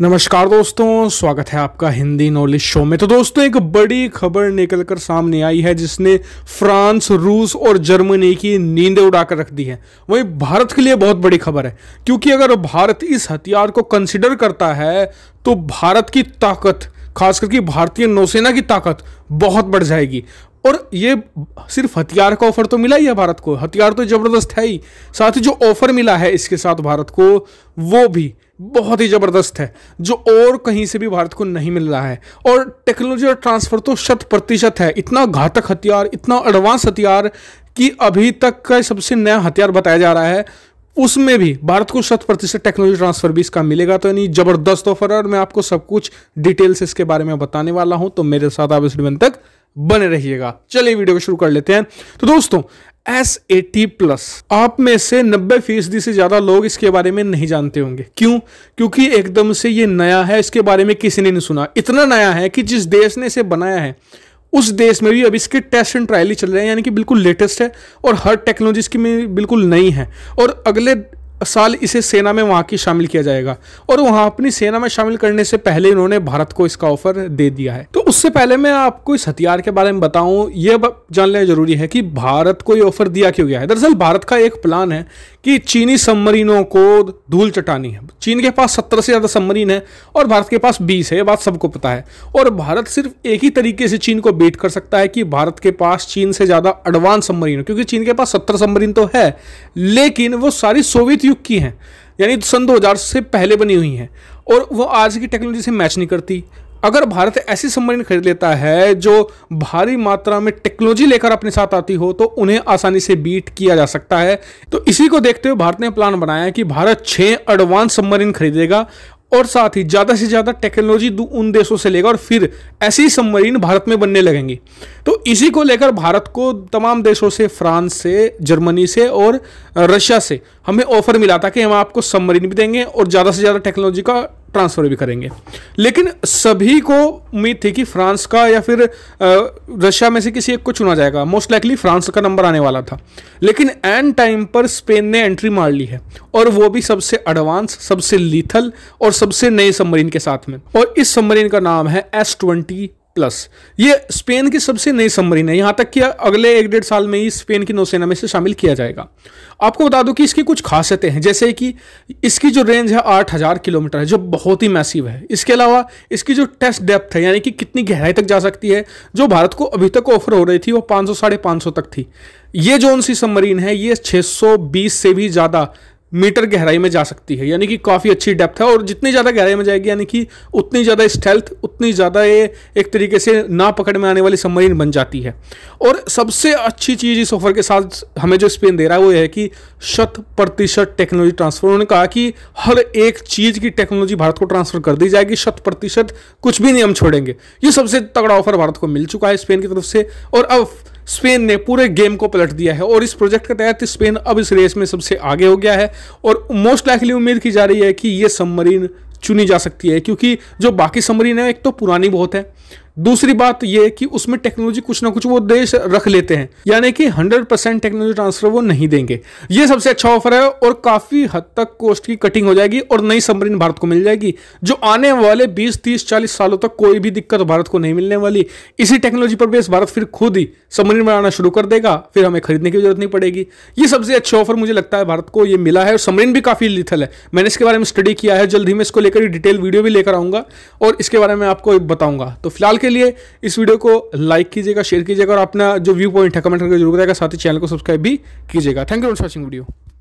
नमस्कार दोस्तों स्वागत है आपका हिंदी नॉलेज शो में तो दोस्तों एक बड़ी खबर निकलकर सामने आई है जिसने फ्रांस रूस और जर्मनी की नींद उड़ाकर रख दी है वहीं भारत के लिए बहुत बड़ी खबर है क्योंकि अगर भारत इस हथियार को कंसिडर करता है तो भारत की ताकत खास करके भारतीय नौसेना की ताकत बहुत बढ़ जाएगी और ये सिर्फ हथियार का ऑफर तो मिला ही है भारत को हथियार तो ज़बरदस्त है ही साथ ही जो ऑफर मिला है इसके साथ भारत को वो भी बहुत ही ज़बरदस्त है जो और कहीं से भी भारत को नहीं मिल रहा है और टेक्नोलॉजी और ट्रांसफ़र तो शत प्रतिशत है इतना घातक हथियार इतना एडवांस हथियार कि अभी तक का सबसे नया हथियार बताया जा रहा है उसमें भी भारत को शत प्रतिशत टेक्नोलॉजी ट्रांसफर भी इसका मिलेगा तो यानी जबरदस्त ऑफर है और मैं आपको सब कुछ डिटेल इसके बारे में बताने वाला हूं तो मेरे साथ आप इस तक बने रहिएगा चलिए वीडियो को शुरू कर लेते हैं तो दोस्तों एस एटी प्लस आप में से नब्बे फीसदी से ज़्यादा लोग इसके बारे में नहीं जानते होंगे क्यों क्योंकि एकदम से ये नया है इसके बारे में किसी ने नहीं सुना इतना नया है कि जिस देश ने इसे बनाया है उस देश में भी अब इसके टेस्ट एंड ट्रायल ही चल रहे हैं यानी कि बिल्कुल लेटेस्ट है और हर टेक्नोलॉजी इसकी में बिल्कुल नई है और अगले साल इसे सेना में वहाँ की शामिल किया जाएगा और वहाँ अपनी सेना में शामिल करने से पहले इन्होंने भारत को इसका ऑफर दे दिया है तो उससे पहले मैं आपको इस हथियार के बारे में बताऊं ये जान लेना जरूरी है कि भारत को ये ऑफर दिया क्यों गया है दरअसल भारत का एक प्लान है कि चीनी सबमरीनों को धूल चटानी है चीन के पास सत्रह से ज़्यादा सबमरीन है और भारत के पास बीस है ये बात सबको पता है और भारत सिर्फ एक ही तरीके से चीन को बेट कर सकता है कि भारत के पास चीन से ज़्यादा एडवांस सबमरीन हो क्योंकि चीन के पास सत्रह सबमरीन तो है लेकिन वो सारी सोवियत युग की हैं यानी सन 2000 से पहले बनी हुई हैं और वो आज की टेक्नोलॉजी से मैच नहीं करती अगर भारत ऐसी सबमरीन खरीद लेता है जो भारी मात्रा में टेक्नोलॉजी लेकर अपने साथ आती हो तो उन्हें आसानी से बीट किया जा सकता है तो इसी को देखते हुए भारत ने प्लान बनाया कि भारत छः एडवांस सबमरीन खरीदेगा और साथ ही ज़्यादा से ज़्यादा टेक्नोलॉजी उन देशों से लेगा और फिर ऐसी सबमरीन भारत में बनने लगेंगी तो इसी को लेकर भारत को तमाम देशों से फ्रांस से जर्मनी से और रशिया से हमें ऑफर मिला था कि हम आपको सबमरीन भी देंगे और ज़्यादा से ज़्यादा टेक्नोलॉजी का ट्रांसफ़र भी करेंगे लेकिन सभी को उम्मीद थी कि फ्रांस का या फिर रशिया में से किसी एक को चुना जाएगा मोस्ट लाइकली फ्रांस का नंबर आने वाला था लेकिन एंड टाइम पर स्पेन ने एंट्री मार ली है और वो भी सबसे एडवांस सबसे लीथल और सबसे नए सबमरीन के साथ में और इस सबमरीन का नाम है एस ट्वेंटी प्लस ये स्पेन की सबसे नई सबमरीन है यहाँ तक कि अगले एक डेढ़ साल में ही स्पेन की नौसेना में से शामिल किया जाएगा आपको बता दूं कि इसकी कुछ खासियतें हैं जैसे कि इसकी जो रेंज है आठ हज़ार किलोमीटर है जो बहुत ही मैसिव है इसके अलावा इसकी जो टेस्ट डेप्थ है यानी कि कितनी गहराई तक जा सकती है जो भारत को अभी तक ऑफर हो रही थी वो पाँच सौ साढ़े सौ तक थी ये जो सी सबमरीन है ये छः से भी ज़्यादा मीटर गहराई में जा सकती है यानी कि काफ़ी अच्छी डेप्थ है और जितनी ज़्यादा गहराई में जाएगी यानी कि उतनी ज़्यादा स्टेल्थ उतनी ज़्यादा ये एक तरीके से ना पकड़ में आने वाली सबमरीन बन जाती है और सबसे अच्छी चीज़ इस ऑफर के साथ हमें जो स्पेन दे रहा है वो है कि शत प्रतिशत टेक्नोलॉजी ट्रांसफ़र उन्होंने कहा कि हर एक चीज़ की टेक्नोलॉजी भारत को ट्रांसफ़र कर दी जाएगी शत प्रतिशत कुछ भी नहीं हम छोड़ेंगे ये सबसे तगड़ा ऑफर भारत को मिल चुका है स्पेन की तरफ से और अब स्पेन ने पूरे गेम को पलट दिया है और इस प्रोजेक्ट के तहत स्पेन अब इस रेस में सबसे आगे हो गया है और मोस्ट लाइकली उम्मीद की जा रही है कि ये सबमरीन चुनी जा सकती है क्योंकि जो बाकी सबमरीन है एक तो पुरानी बहुत है दूसरी बात यह है कि उसमें टेक्नोलॉजी कुछ ना कुछ वो देश रख लेते हैं यानी कि 100% टेक्नोलॉजी ट्रांसफर वो नहीं देंगे ये सबसे अच्छा ऑफर है और काफी हद तक कोस्ट की कटिंग हो जाएगी और नई सबमरीन भारत को मिल जाएगी जो आने वाले 20, 30, 40 सालों तक कोई भी दिक्कत भारत को नहीं मिलने वाली इसी टेक्नोलॉजी पर बेस भारत फिर खुद ही सबमरीन बनाना शुरू कर देगा फिर हमें खरीदने की जरूरत नहीं पड़ेगी ये सबसे अच्छा ऑफर मुझे लगता है भारत को ये मिला है और सबमरीन भी काफी लिथल है मैंने इसके बारे में स्टडी किया है जल्द ही मैं इसको लेकर डिटेल वीडियो भी लेकर आऊंगा और इसके बारे में आपको बताऊंगा तो फिलहाल के लिए इस वीडियो को लाइक कीजिएगा शेयर कीजिएगा और अपना जो व्यू पॉइंट है कमेंट करके जरूर बताएगा साथ ही चैनल को सब्सक्राइब भी कीजिएगा thank you for watching video